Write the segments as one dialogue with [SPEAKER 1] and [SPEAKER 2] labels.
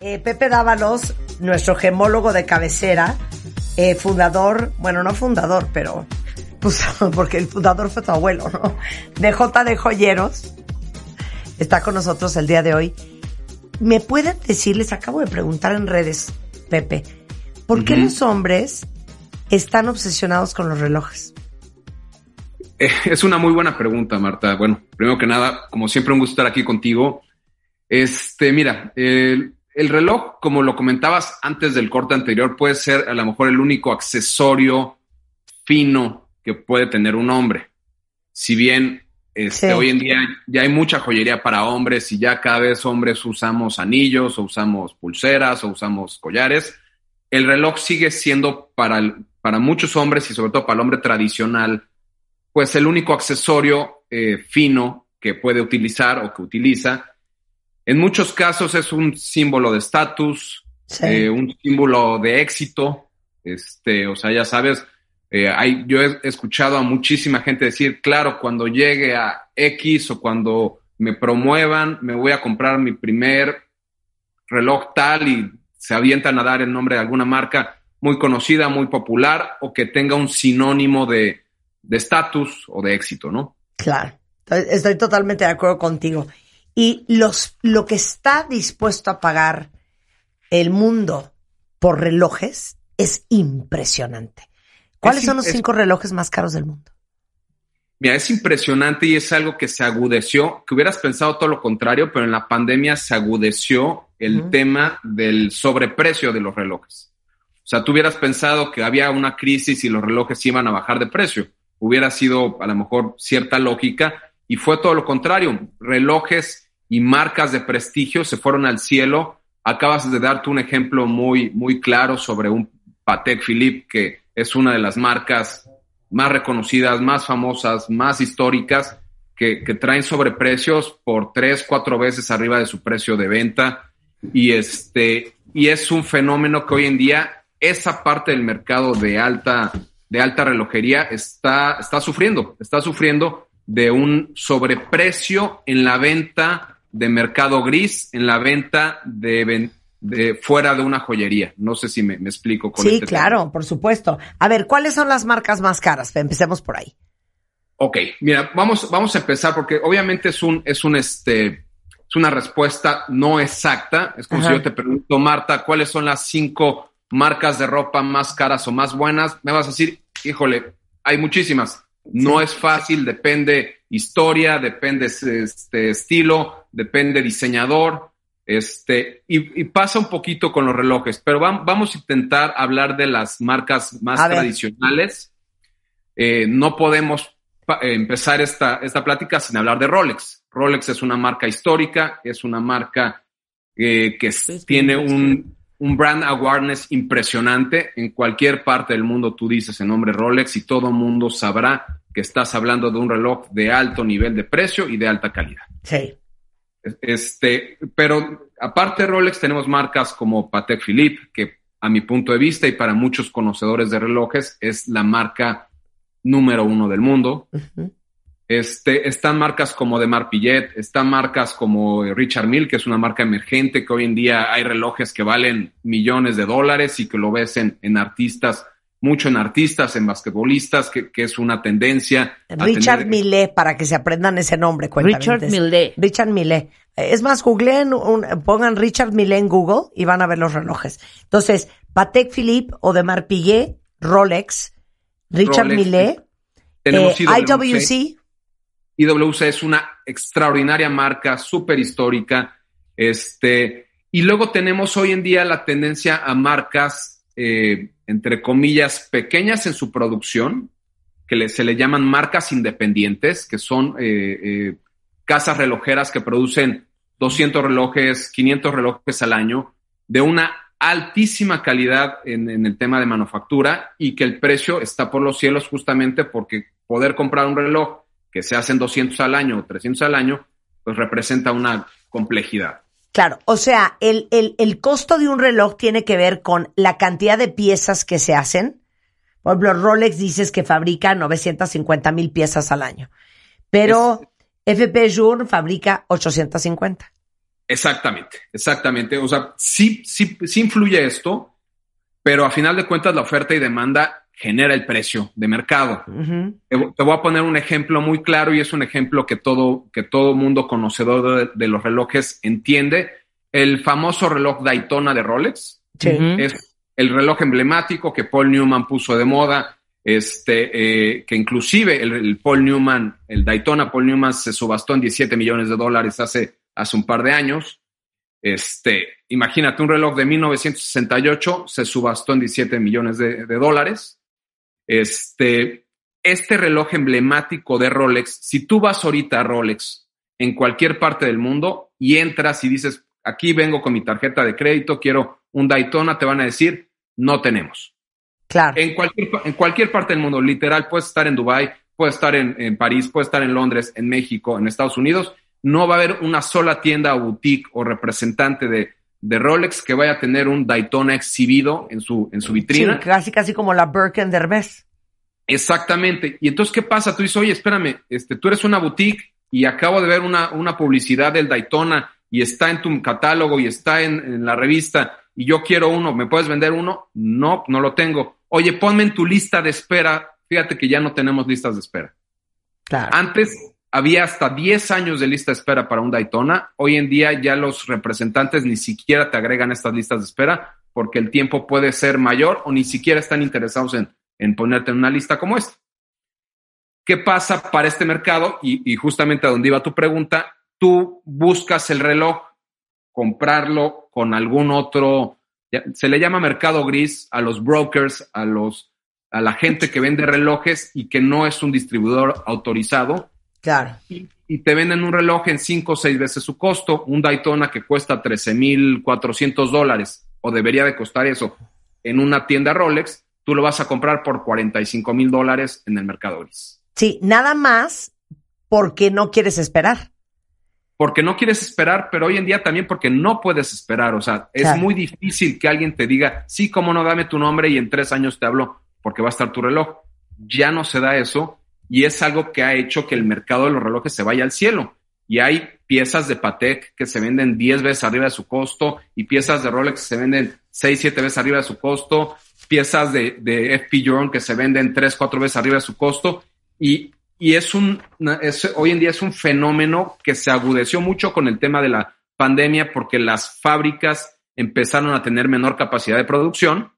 [SPEAKER 1] Eh, Pepe Dávalos, nuestro gemólogo de cabecera, eh, fundador, bueno, no fundador, pero pues, porque el fundador fue tu abuelo, ¿no? De J de Joyeros, está con nosotros el día de hoy. ¿Me pueden decirles, acabo de preguntar en redes, Pepe, ¿por qué los hombres están obsesionados con los relojes?
[SPEAKER 2] Eh, es una muy buena pregunta, Marta. Bueno, primero que nada, como siempre, un gusto estar aquí contigo. Este, mira, el el reloj, como lo comentabas antes del corte anterior, puede ser a lo mejor el único accesorio fino que puede tener un hombre. Si bien este, hoy en día ya hay mucha joyería para hombres y ya cada vez hombres usamos anillos o usamos pulseras o usamos collares, el reloj sigue siendo para, para muchos hombres y sobre todo para el hombre tradicional, pues el único accesorio eh, fino que puede utilizar o que utiliza en muchos casos es un símbolo de estatus, eh, un símbolo de éxito. Este, o sea, ya sabes, eh, hay, yo he escuchado a muchísima gente decir, claro, cuando llegue a X o cuando me promuevan, me voy a comprar mi primer reloj tal y se avientan a dar el nombre de alguna marca muy conocida, muy popular o que tenga un sinónimo de estatus o de éxito, ¿no?
[SPEAKER 1] Claro, estoy totalmente de acuerdo contigo y los, lo que está dispuesto a pagar el mundo por relojes es impresionante.
[SPEAKER 2] ¿Cuáles son los cinco
[SPEAKER 1] relojes más caros del mundo?
[SPEAKER 2] Mira, es impresionante y es algo que se agudeció, que hubieras pensado todo lo contrario, pero en la pandemia se agudeció el tema del sobreprecio de los relojes. O sea, tú hubieras pensado que había una crisis y los relojes iban a bajar de precio. Hubiera sido a lo mejor cierta lógica y fue todo lo contrario. Relojes y marcas de prestigio se fueron al cielo. Acabas de darte un ejemplo muy, muy claro sobre un Patek Philippe, que es una de las marcas más reconocidas, más famosas, más históricas, que, que traen sobreprecios por tres, cuatro veces arriba de su precio de venta. Y, este, y es un fenómeno que hoy en día esa parte del mercado de alta, de alta relojería está, está sufriendo, está sufriendo de un sobreprecio en la venta de mercado gris en la venta de, de fuera de una joyería. No sé si me, explico con Sí, este
[SPEAKER 1] claro, por supuesto. A ver, ¿cuáles son las marcas más caras? Empecemos por ahí.
[SPEAKER 2] Ok, mira, vamos, vamos a empezar porque obviamente es un, es un este, es una respuesta no exacta. Es como si yo te pregunto, Marta, ¿cuáles son las cinco marcas de ropa más caras o más buenas? Me vas a decir, híjole, hay muchísimas. No es fácil, depende historia, depende este, estilo, depende diseñador, este, y, pasa un poquito con los relojes, pero vamos a intentar hablar de las marcas más tradicionales. Eh, no podemos empezar esta, esta plática sin hablar de Rolex. Rolex es una marca histórica, es una marca eh, que tiene un, un brand awareness impresionante. En cualquier parte del mundo tú dices el nombre Rolex y todo mundo sabrá que estás hablando de un reloj de alto nivel de precio y de alta calidad. Sí. Este, pero aparte de Rolex tenemos marcas como Patek Philippe, que a mi punto de vista y para muchos conocedores de relojes es la marca número uno del mundo. Este, están marcas como de Marpillet, están marcas como Richard Mille, que es una marca emergente, que hoy en día hay relojes que valen millones de dólares y que lo ves en artistas mucho en artistas, en basquetbolistas, que, es una tendencia. Richard
[SPEAKER 1] Millet, para que se aprendan ese nombre. Richard Millet. Richard Millet. Es más, googleen, pongan Richard Millet en Google y van a ver los relojes. Entonces, Patek Philippe, Odemar Piguet, Rolex,
[SPEAKER 2] Richard Millet, eh, IWC. IWC. es una extraordinaria marca, súper histórica. Este, y luego tenemos hoy en día la tendencia a marcas eh, entre comillas, pequeñas en su producción, que se le llaman marcas independientes, que son eh, eh, casas relojeras que producen 200 relojes, 500 relojes al año, de una altísima calidad en, en, el tema de manufactura y que el precio está por los cielos justamente porque poder comprar un reloj que se hacen 200 al año o 300 al año, pues representa una complejidad.
[SPEAKER 1] Claro, o sea, el, el, costo de un reloj tiene que ver con la cantidad de piezas que se hacen. Por ejemplo, Rolex dices que fabrica 950 mil piezas al año, pero FP Jour fabrica 850.
[SPEAKER 2] Exactamente, exactamente. O sea, sí, sí, sí influye esto, pero a final de cuentas la oferta y demanda genera el precio de mercado. te, voy a poner un ejemplo muy claro y es un ejemplo que todo, que todo mundo conocedor de, los relojes entiende. El famoso reloj Daytona de Rolex
[SPEAKER 1] es
[SPEAKER 2] el reloj emblemático que Paul Newman puso de moda, este, eh, que inclusive el, Paul Newman, el Daytona Paul Newman se subastó en 17 millones de dólares hace, hace un par de años. Este, imagínate, un reloj de 1968 se subastó en 17 millones de dólares. Este, este reloj emblemático de Rolex, si tú vas ahorita a Rolex en cualquier parte del mundo y entras y dices, aquí vengo con mi tarjeta de crédito, quiero un Daytona, te van a decir, no tenemos. Claro. En cualquier, en cualquier parte del mundo, literal, puedes estar en Dubái, puedes estar en, París, puedes estar en Londres, en México, en Estados Unidos, no va a haber una sola tienda boutique o representante de de Rolex que vaya a tener un Daytona exhibido en su, en su vitrina. Sí,
[SPEAKER 1] casi, casi como la Birken de
[SPEAKER 2] Exactamente. Y entonces, ¿qué pasa? Tú dices, oye, espérame, este, tú eres una boutique y acabo de ver una, una publicidad del Daytona y está en tu catálogo y está en, en la revista y yo quiero uno, ¿me puedes vender uno? No, no lo tengo. Oye, ponme en tu lista de espera. Fíjate que ya no tenemos listas de espera. Claro. Antes había hasta 10 años de lista de espera para un Daytona. Hoy en día ya los representantes ni siquiera te agregan estas listas de espera porque el tiempo puede ser mayor o ni siquiera están interesados en, ponerte en una lista como esta. ¿Qué pasa para este mercado? Y, justamente a donde iba tu pregunta, tú buscas el reloj, comprarlo con algún otro, se le llama mercado gris a los brokers, a los a la gente que vende relojes y que no es un distribuidor autorizado
[SPEAKER 1] Claro. Y,
[SPEAKER 2] te venden un reloj en cinco o seis veces su costo, un Daytona que cuesta mil 13.400 dólares, o debería de costar eso, en una tienda Rolex, tú lo vas a comprar por 45 mil dólares en el mercado
[SPEAKER 1] Sí, nada más porque no quieres esperar.
[SPEAKER 2] Porque no quieres esperar, pero hoy en día también porque no puedes esperar. O sea, es muy difícil que alguien te diga, sí, cómo no, dame tu nombre y en tres años te hablo porque va a estar tu reloj. Ya no se da eso y es algo que ha hecho que el mercado de los relojes se vaya al cielo. Y hay piezas de Patek que se venden 10 veces arriba de su costo y piezas de Rolex que se venden 6, 7 veces arriba de su costo, piezas de, de FP que se venden 3, 4 veces arriba de su costo. Y, es un, hoy en día es un fenómeno que se agudeció mucho con el tema de la pandemia porque las fábricas empezaron a tener menor capacidad de producción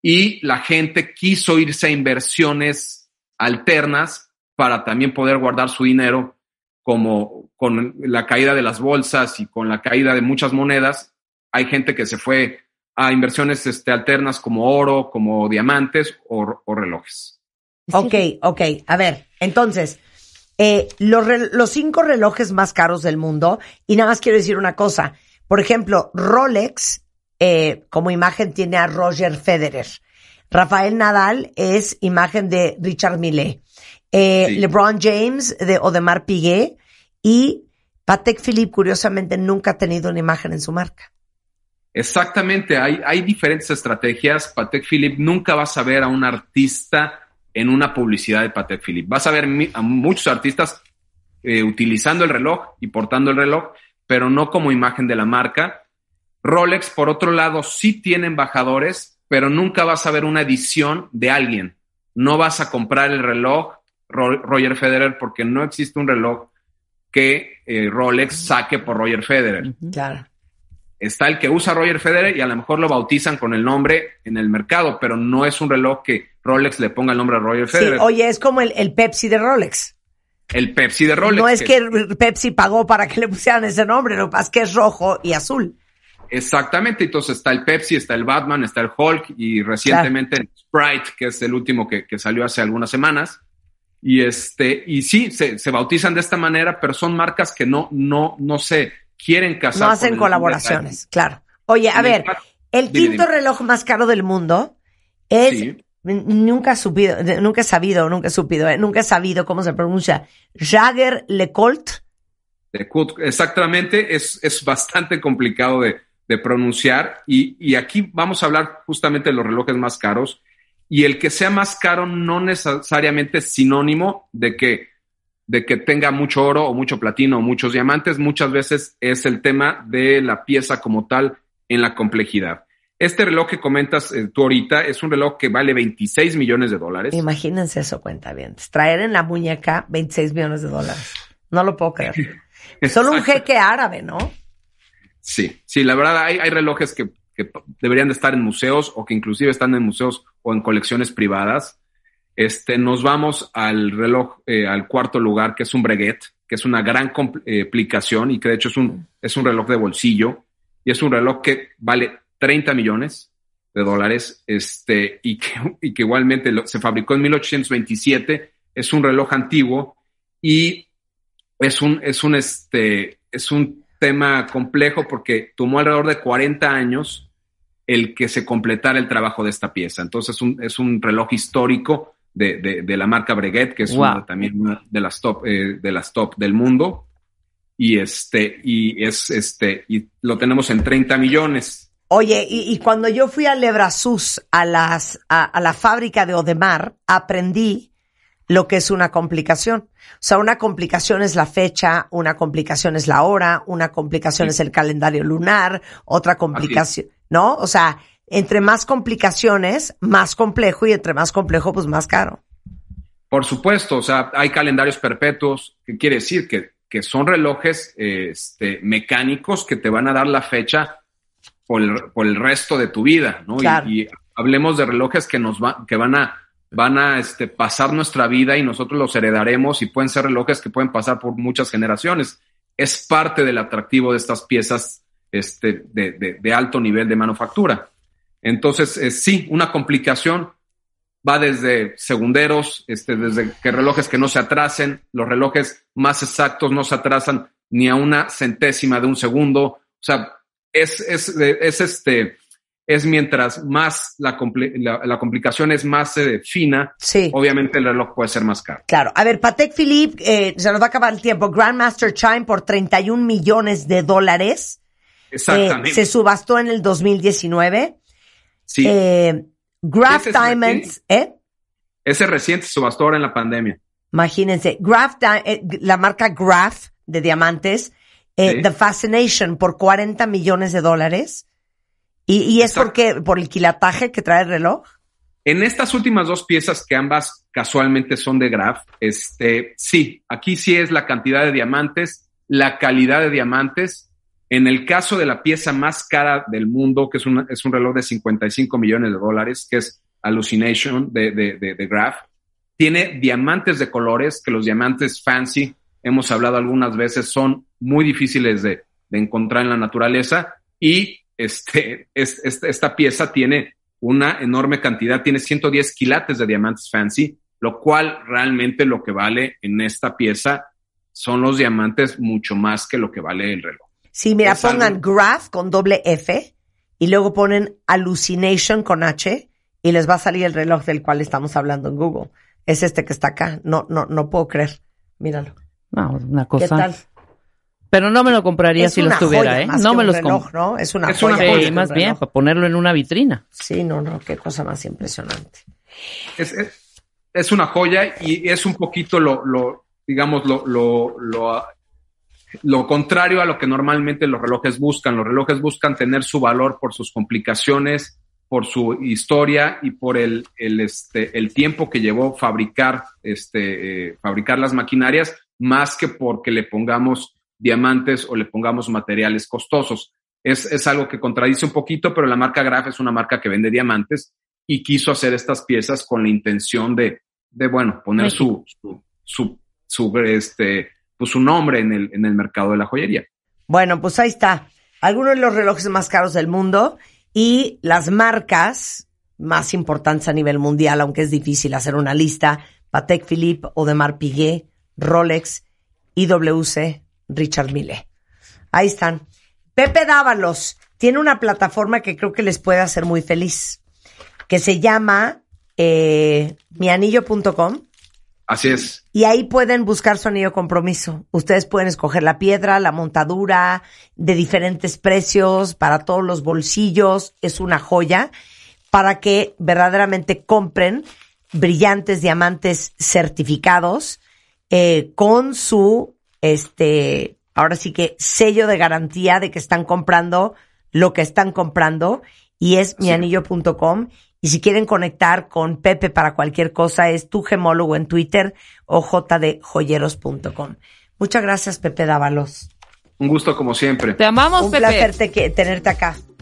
[SPEAKER 2] y la gente quiso irse a inversiones alternas para también poder guardar su dinero, como con la caída de las bolsas y con la caída de muchas monedas, hay gente que se fue a inversiones este, alternas como oro, como diamantes o, relojes.
[SPEAKER 1] Ok, ok. A ver, entonces, eh, los, cinco relojes más caros del mundo, y nada más quiero decir una cosa, por ejemplo, Rolex, eh, como imagen tiene a Roger Federer. Rafael Nadal es imagen de Richard Millet. Eh, LeBron James de Odemar Piguet y Patek Philippe, curiosamente, nunca ha tenido una imagen en su marca.
[SPEAKER 2] Exactamente, hay, diferentes estrategias. Patek Philippe nunca vas a ver a un artista en una publicidad de Patek Philippe. Vas a ver a muchos artistas eh, utilizando el reloj y portando el reloj, pero no como imagen de la marca. Rolex, por otro lado, sí tiene embajadores, pero nunca vas a ver una edición de alguien. No vas a comprar el reloj Roger Federer porque no existe un reloj que eh, Rolex saque por Roger Federer. Claro. Está el que usa Roger Federer y a lo mejor lo bautizan con el nombre en el mercado, pero no es un reloj que Rolex le ponga el nombre a Roger Federer. Sí, oye,
[SPEAKER 1] es como el, Pepsi de Rolex.
[SPEAKER 2] El Pepsi de Rolex. No es que,
[SPEAKER 1] Pepsi pagó para que le pusieran ese nombre, lo que pasa es que es rojo y azul.
[SPEAKER 2] Exactamente, entonces está el Pepsi, está el Batman, está el Hulk y recientemente Sprite, que es el último que, que, salió hace algunas semanas. Y, este, y sí, se, se, bautizan de esta manera, pero son marcas que no, no, no se quieren casar. No hacen colaboraciones,
[SPEAKER 1] claro. Oye, a ver, el quinto reloj más caro del mundo es sí. Nunca, supido, nunca he sabido, nunca he supido, eh, nunca he sabido cómo se pronuncia. Jagger LeCoultre
[SPEAKER 2] Exactamente, es, es bastante complicado de, de pronunciar. Y, aquí vamos a hablar justamente de los relojes más caros. Y el que sea más caro no necesariamente es sinónimo de que, de que tenga mucho oro o mucho platino o muchos diamantes. Muchas veces es el tema de la pieza como tal en la complejidad. Este reloj que comentas eh, tú ahorita es un reloj que vale 26 millones de dólares.
[SPEAKER 1] Imagínense eso, cuenta bien. Traer en la muñeca 26 millones de dólares. No lo puedo creer.
[SPEAKER 2] Solo un jeque
[SPEAKER 1] árabe, ¿no?
[SPEAKER 2] Sí, sí, la verdad hay, relojes que, deberían de estar en museos o que inclusive están en museos o en colecciones privadas. Este, nos vamos al reloj, eh, al cuarto lugar, que es un Breguet, que es una gran complicación eh, y que de hecho es un, es un reloj de bolsillo y es un reloj que vale 30 millones de dólares este, y, que, igualmente se fabricó en 1827, es un reloj antiguo y es un, es un, este, es un tema complejo porque tomó alrededor de 40 años el que se completara el trabajo de esta pieza. Entonces es un reloj histórico de, la marca Breguet, que es también una de las top, eh, de las top del mundo. Y este, y es este, y lo tenemos en 30 millones.
[SPEAKER 1] Oye, y, cuando yo fui a Lebrasus, a las, a, a la fábrica de Odemar, aprendí lo que es una complicación. O sea, una complicación es la fecha, una complicación es la hora, una complicación es el calendario lunar, otra complicación, ¿no? O sea, entre más complicaciones, más complejo y entre más complejo, pues más caro.
[SPEAKER 2] Por supuesto, o sea, hay calendarios perpetuos, qué quiere decir que, que son relojes este, mecánicos que te van a dar la fecha por el, resto de tu vida, ¿no? Y, hablemos de relojes que nos que van a van a este, pasar nuestra vida y nosotros los heredaremos y pueden ser relojes que pueden pasar por muchas generaciones. Es parte del atractivo de estas piezas este, de, alto nivel de manufactura. Entonces, eh, sí, una complicación va desde segunderos, este, desde que relojes que no se atrasen, los relojes más exactos no se atrasan ni a una centésima de un segundo. O sea, es, es, es este, es mientras más la, la, complicación es más eh, fina, sí. obviamente el reloj puede ser más caro. Claro.
[SPEAKER 1] A ver, Patek Philippe, eh, se nos va a acabar el
[SPEAKER 2] tiempo. Grandmaster
[SPEAKER 1] Chime por 31 millones de dólares.
[SPEAKER 2] Exactamente. Eh, se
[SPEAKER 1] subastó en el 2019. Sí. Eh, Graph Diamonds, ¿eh?
[SPEAKER 2] Ese reciente subastó ahora en la pandemia.
[SPEAKER 1] Imagínense. Graph, la marca Graph de diamantes, The Fascination por 40 millones de dólares. ¿Y, es porque por el quilataje que trae el reloj?
[SPEAKER 2] En estas últimas dos piezas, que ambas casualmente son de Graf, este, sí, aquí sí es la cantidad de diamantes, la calidad de diamantes. En el caso de la pieza más cara del mundo, que es, un reloj de 55 millones de dólares, que es Hallucination de, Graf, tiene diamantes de colores, que los diamantes fancy, hemos hablado algunas veces, son muy difíciles de, de encontrar en la naturaleza y este, este, esta pieza tiene una enorme cantidad, tiene 110 quilates de diamantes fancy, lo cual realmente lo que vale en esta pieza son los diamantes mucho más que lo que vale el reloj.
[SPEAKER 1] Sí, mira, pongan graph con doble F y luego ponen hallucination con H y les va a salir el reloj del cual estamos hablando en Google. Es este que está acá. No, no, no puedo creer. Míralo. No, una cosa. ¿Qué tal? Pero no me lo compraría si lo tuviera, ¿eh? no me los reloj, ¿no? Es una es joya. Una joya más bien, para ponerlo en una vitrina. Sí, no, no, qué cosa más impresionante.
[SPEAKER 2] Es, una joya y es un poquito lo, lo digamos, lo, ah, lo, contrario a lo que normalmente los relojes buscan. Los relojes buscan tener su valor por sus complicaciones, por su historia y por el, este, el tiempo que llevó fabricar, este, eh, fabricar las maquinarias, más que porque le pongamos diamantes o le pongamos materiales costosos. Es, algo que contradice un poquito, pero la marca Graf es una marca que vende diamantes y quiso hacer estas piezas con la intención de, de bueno, poner su, su, este, pues, su nombre en el, en el mercado de la joyería. Bueno, pues ahí está. Algunos de los relojes más caros del mundo
[SPEAKER 1] y las marcas más importantes a nivel mundial, aunque es difícil hacer una lista. Patek Philippe, Odemar Piguet, Rolex, IWC, Richard Mille. Ahí están. Pepe Dávalos tiene una plataforma que creo que les puede hacer muy feliz, que se llama eh, mianillo.com. Así es. Y ahí pueden buscar su anillo compromiso. Ustedes pueden escoger la piedra, la montadura, de diferentes precios, para todos los bolsillos. Es una joya para que verdaderamente compren brillantes diamantes certificados eh, con su este, ahora sí que sello de garantía de que están comprando lo que están comprando y es mianillo.com. Y si quieren conectar con Pepe para cualquier cosa, es tu gemólogo en Twitter o jdjoyeros.com. Muchas gracias, Pepe Dávalos.
[SPEAKER 2] Un gusto como siempre. Te
[SPEAKER 1] amamos, Un Pepe. Un placer tenerte acá.